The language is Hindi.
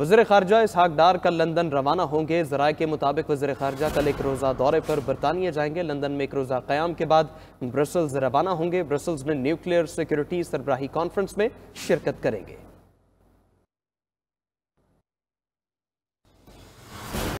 वजर खारजा इसहाक डार कल लंदन रवाना होंगे जराए के मुताबिक वजर खारजा कल एक रोज़ा दौरे पर बरतानिया जाएंगे लंदन में एक रोज़ा क्याम के बाद ब्रसल्स रवाना होंगे ब्रसल्स में न्यूक्लियर सिक्योरिटी सरबराही कॉन्फ्रेंस में शिरकत करेंगे